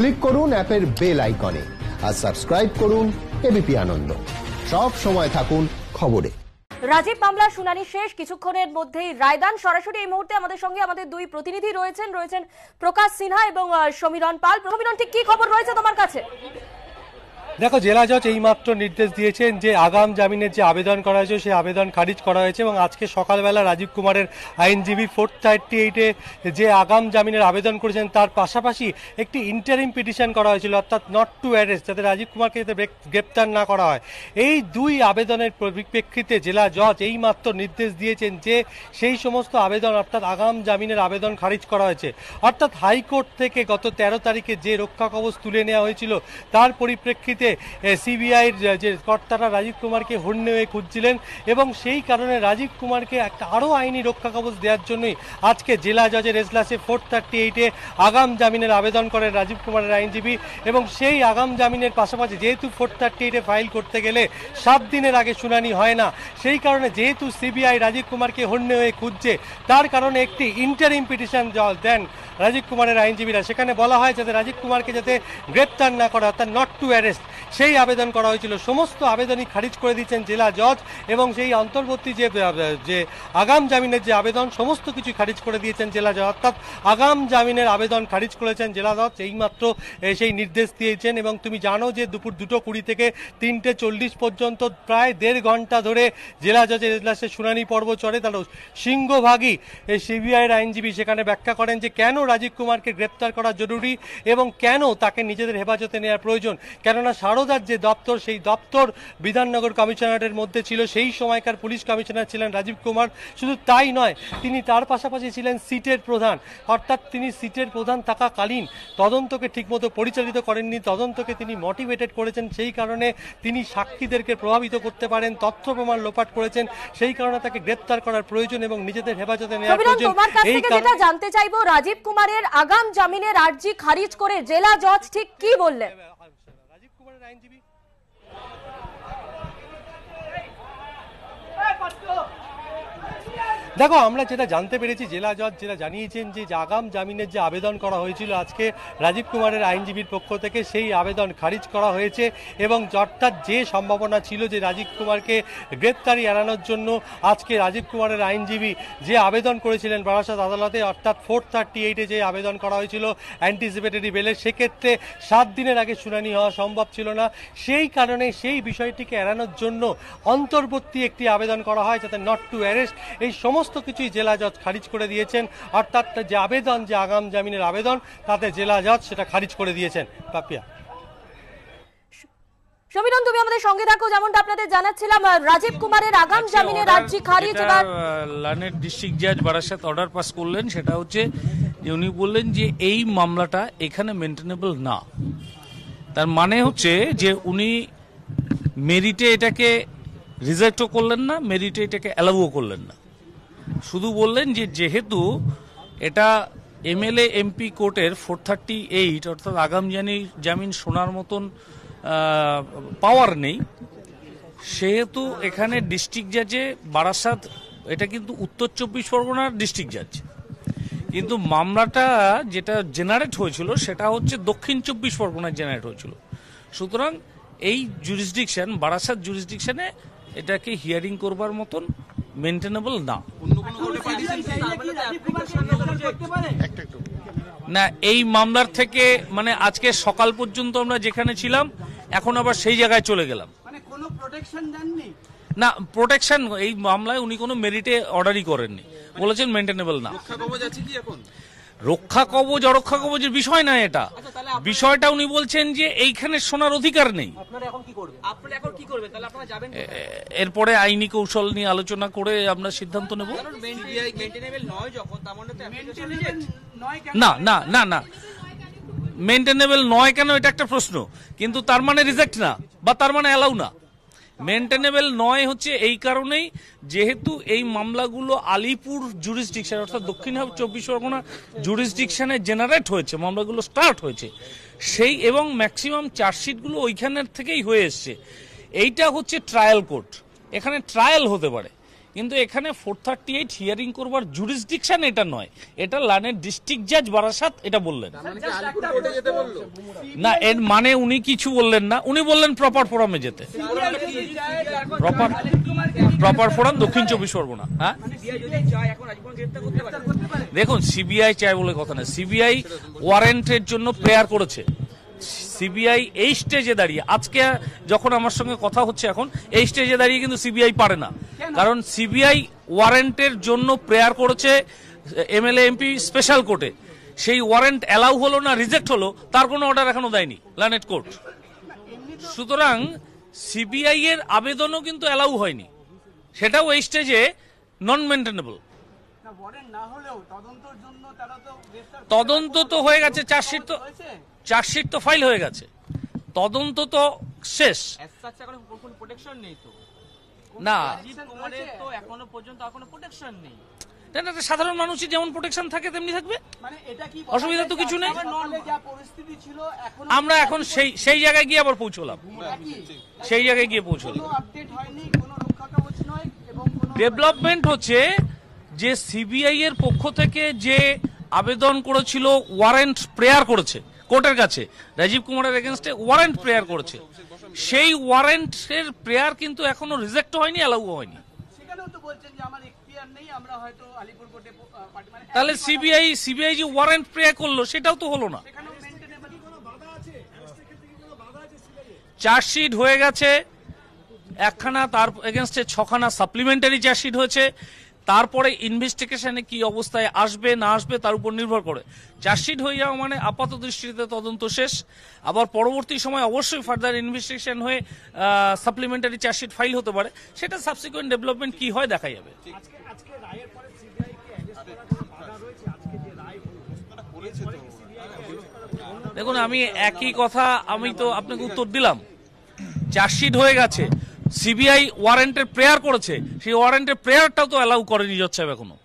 Click করুন অ্যাপের bell আইকনে আর সাবস্ক্রাইব করুন এবিপি আনন্দ সব সময় থাকুন খবরে রাজীব মামলা শুনানি শেষ কিছুক্ষণের মধ্যেই রায়দান সরাসরি এই মুহূর্তে আমাদের সঙ্গে আমাদের দুই প্রতিনিধি রয়েছেন রয়েছেন প্রকাশ সিনহা এবং সমীরণ পাল সমীরণ ঠিক কি খবর রয়েছে তোমার কাছে দেখো জেলা জজ এইমাত্র নির্দেশ দিয়েছেন যে আগাম জামিনের যে আবেদন করা হয়েছে সেই আবেদন খারিজ করা হয়েছে এবং আজকে সকালবেলা রাজীব কুমারের আইনজীবী ফোর থার্টি এইটে যে আগাম জামিনের আবেদন করেছেন তার পাশাপাশি একটি ইন্টারিম পিটিশন করা হয়েছিল অর্থাৎ নট টু অ্যারেস্ট যাতে রাজীব কুমারকে যাতে গ্রেপ্তার না করা হয় এই দুই আবেদনের পরিপ্রেক্ষিতে জেলা জজ এইমাত্র নির্দেশ দিয়েছেন যে সেই সমস্ত আবেদন অর্থাৎ আগাম জামিনের আবেদন খারিজ করা হয়েছে অর্থাৎ হাইকোর্ট থেকে গত ১৩ তারিখে যে রক্ষা কবচ তুলে নেওয়া হয়েছিল তার পরিপ্রেক্ষিতে সিবিআইয়ের যে কর্তারা রাজীব কুমারকে হয়ে খুঁজছিলেন এবং সেই কারণে রাজীব কুমারকে একটা আরও আইনি রক্ষা কবচ দেওয়ার জন্যই আজকে জেলা জজের এজলাসে ফোর থার্টি এইটে আগাম জামিনের আবেদন করেন রাজীব কুমারের আইনজীবী এবং সেই আগাম জামিনের পাশাপাশি যেহেতু ফোর থার্টি এইটে ফাইল করতে গেলে সাত দিনের আগে শুনানি হয় না সেই কারণে যেহেতু সিবিআই রাজীব কুমারকে হন্যে হয়ে খুঁজছে তার কারণে একটি ইন্টারিম পিটিশন দেন রাজীব কুমারের আইনজীবীরা সেখানে বলা হয় যাতে রাজীব কুমারকে যাতে গ্রেপ্তার না করা অর্থাৎ নট টু অ্যারেস্ট সেই আবেদন করা হয়েছিল সমস্ত আবেদনই খারিজ করে দিয়েছেন জেলা জজ এবং সেই অন্তর্বর্তী যে যে আগাম জামিনের যে আবেদন সমস্ত কিছু খারিজ করে দিয়েছেন জেলা জজ অর্থাৎ আগাম জামিনের আবেদন খারিজ করেছেন জেলা জজ এইমাত্র সেই নির্দেশ দিয়েছেন এবং তুমি জানো যে দুপুর দুটো কুড়ি থেকে তিনটে চল্লিশ পর্যন্ত প্রায় দেড় ঘন্টা ধরে জেলা জজের এজলাসে শুনানি পর্ব চড়ে তারা সিংহভাগই সিবিআইয়ের আইনজীবী সেখানে ব্যাখ্যা করেন যে কেন রাজীব কুমারকে গ্রেপ্তার করা জরুরি এবং কেন তাকে নিজেদের হেফাজতে নেওয়ার প্রয়োজন কেননা সারো সারদার যে দপ্তর সেই দপ্তর বিধাননগর কমিশনারের মধ্যে ছিল সেই সময়কার পুলিশ কমিশনার ছিলেন রাজীব কুমার শুধু তাই নয় তিনি তার পাশাপাশি ছিলেন সিটের প্রধান অর্থাৎ তিনি সিটের প্রধান থাকাকালীন তদন্তকে ঠিকমতো পরিচালিত করেননি তদন্তকে তিনি মোটিভেটেড করেছেন সেই কারণে তিনি সাক্ষীদেরকে প্রভাবিত করতে পারেন তথ্য প্রমাণ লোপাট করেছেন সেই কারণে তাকে গ্রেপ্তার করার প্রয়োজন এবং নিজেদের হেফাজতে নেওয়ার প্রয়োজন এই জানতে চাইব রাজীব কুমারের আগাম জামিনের আর্জি খারিজ করে জেলা জজ ঠিক কি বললেন आईएनजीबी দেখো আমরা যেটা জানতে পেরেছি জেলা জজ যেটা জানিয়েছেন যে আগাম জামিনের যে আবেদন করা হয়েছিল আজকে রাজীব কুমারের আইনজীবীর পক্ষ থেকে সেই আবেদন খারিজ করা হয়েছে এবং অর্থাৎ যে সম্ভাবনা ছিল যে রাজীব কুমারকে গ্রেপ্তারি এড়ানোর জন্য আজকে রাজীব কুমারের আইনজীবী যে আবেদন করেছিলেন বারাসাত আদালতে অর্থাৎ ফোর থার্টি এইটে যে আবেদন করা হয়েছিল অ্যান্টিসিপেটেডি বেলের সেক্ষেত্রে সাত দিনের আগে শুনানি হওয়া সম্ভব ছিল না সেই কারণে সেই বিষয়টিকে এড়ানোর জন্য অন্তর্বর্তী একটি আবেদন করা হয় যাতে নট টু অ্যারেস্ট এই সমস্ত সমস্ত কিছুই জেলা জজ খারিজ করে দিয়েছেন অর্থাৎ যে আবেদন যে আগাম জামিনের আবেদন তাতে জেলা জজ সেটা খারিজ করে দিয়েছেন পাপিয়া সমীরণ তুমি আমাদের সঙ্গে থাকো যেমনটা আপনাদের জানাচ্ছিলাম রাজীব কুমারের আগাম আচ্ছা, জামিনের আর্জি খারিজ এবার লানের ডিস্ট্রিক্ট জাজ বারাসাত অর্ডার পাস করলেন সেটা হচ্ছে যে উনি বললেন যে এই মামলাটা এখানে মেনটেনেবল না তার মানে হচ্ছে যে উনি মেরিটে এটাকে রিজেক্টও করলেন না মেরিটে এটাকে অ্যালাউও করলেন না শুধু বললেন যে যেহেতু এটা এমএলএ এমপি কোর্টের ফোর থার্টি এইট অর্থাৎ আগাম জানি জামিন শোনার মতন পাওয়ার নেই সেহেতু এখানে ডিস্ট্রিক্ট জাজে বারাসাত এটা কিন্তু উত্তর চব্বিশ পরগনার ডিস্ট্রিক্ট জাজ কিন্তু মামলাটা যেটা জেনারেট হয়েছিল সেটা হচ্ছে দক্ষিণ চব্বিশ পরগনায় জেনারেট হয়েছিল সুতরাং এই জুরিসডিকশন বারাসাত জুরিসডিকশনে এটাকে হিয়ারিং করবার মতন মেনটেনেবল না মানে না এই মামলার থেকে মানে আজকে সকাল পর্যন্ত আমরা যেখানে ছিলাম এখন আবার সেই জায়গায় চলে গেলাম মানে না প্রোটেকশন এই মামলায় উনি কোনো মেরিটে অর্ডারই করেননি বলেছেন মেনটেনেবল না রক্ষা কবচ অরক্ষা কবচের বিষয় না এটা আচ্ছা, বিষয়টা উনি বলছেন যে এইখানে শোনার অধিকার নেই এরপরে আইনি কৌশল নিয়ে আলোচনা করে আমরা সিদ্ধান্ত নেব মানে না না না না মেনটেনেবল নয় কেন এটা একটা প্রশ্ন কিন্তু তার মানে রিজেক্ট না বা তার মানে অ্যালাউ না মেনটেনেবল নয় হচ্ছে এই কারণেই যেহেতু এই মামলাগুলো আলিপুর জুরিসডিকশন অর্থাৎ দক্ষিণ চব্বিশ পরগনা জুরিসডিকশানে জেনারেট হয়েছে মামলাগুলো স্টার্ট হয়েছে সেই এবং ম্যাক্সিমাম চার্জশিটগুলো ওইখানের থেকেই হয়ে এসছে এইটা হচ্ছে ট্রায়াল কোর্ট এখানে ট্রায়াল হতে পারে কিন্তু এখানে ফোর থার্টি এইট হিয়ারিং করবার জুরিসডিকশন এটা নয় এটা লানের ডিস্ট্রিক্ট জাজ বারাসাত এটা বললেন মানে না এর মানে উনি কিছু বললেন না উনি বললেন প্রপার ফোরামে যেতে প্রপার প্রপার ফোরাম দক্ষিণ চব্বিশ পরগনা হ্যাঁ দেখুন সিবিআই চাই বলে কথা না সিবিআই ওয়ারেন্টের জন্য প্রেয়ার করেছে সিবিআই এই স্টেজে দাঁড়িয়ে আজকে যখন আমার সঙ্গে কথা হচ্ছে এখন এই স্টেজে দাঁড়িয়ে কিন্তু সিবিআই পারে না কারণ সিবিআই ওয়ারেন্টের জন্য প্রেয়ার করেছে এমএলএ এমপি স্পেশাল কোর্টে সেই ওয়ারেন্ট অ্যালাউ হলো না রিজেক্ট হলো তার কোনো অর্ডার এখনো দেয়নি প্ল্যানেট কোর্ট সুতরাং সিবিআই এর আবেদনও কিন্তু অ্যালাউ হয়নি সেটাও এই স্টেজে নন মেনটেনেবল তদন্ত তো হয়ে গেছে চার্জশিট তো চার্জশিট তো ফাইল হয়ে গেছে তদন্ত তো শেষ না এখনো পর্যন্ত নেই না না সাধারণ মানুষই যেমন প্রোটেকশন থাকে তেমনি থাকবে মানে অসুবিধা তো কিছু নেই আমরা এখন সেই সেই জায়গায় গিয়ে আবার পৌঁছলাম সেই জায়গায় গিয়ে পৌঁছলাম ডেভেলপমেন্ট হচ্ছে যে সিবিআই এর পক্ষ থেকে যে আবেদন করেছিল ওয়ারেন্ট প্রেয়ার করেছে কোর্টের কাছে রাজীব কুমারের এগেনস্টে ওয়ারেন্ট প্রেয়ার করেছে সেই ওয়ারেন্টের প্রেয়ার কিন্তু এখনো রিজেক্ট হয়নি অ্যালাউ হয়নি মানে তাহলে সিবিআই হ্যাঁ, সিবিআই হ্যাঁ। যে ওয়ারেন্ট প্রেয়ার করলো সেটাও তো হলো না চার্জশিট হয়ে গেছে একখানা তার এগেনস্টে ছখানা সাপ্লিমেন্টারি চার্জশিট হয়েছে তারপরে ইনভেস্টিগেশনে কি অবস্থায় আসবে না আসবে তার উপর নির্ভর করে চার্জশিট হয়ে যাওয়া মানে আপাত দৃষ্টিতে তদন্ত শেষ আবার পরবর্তী সময় অবশ্যই ফার্দার ইনভেস্টিগেশন হয়ে সাপ্লিমেন্টারি চার্জশিট ফাইল হতে পারে সেটা সাবসিকুয়েন্ট ডেভেলপমেন্ট কি হয় দেখা যাবে দেখুন আমি একই কথা আমি তো আপনাকে উত্তর দিলাম চার্জশিট হয়ে গেছে সিবিআই ওয়ারেন্টের প্রেয়ার করেছে সেই ওয়ারেন্টের প্রেয়ারটাও তো অ্যালাউ করেনি যাচ্ছে সাহেব এখনো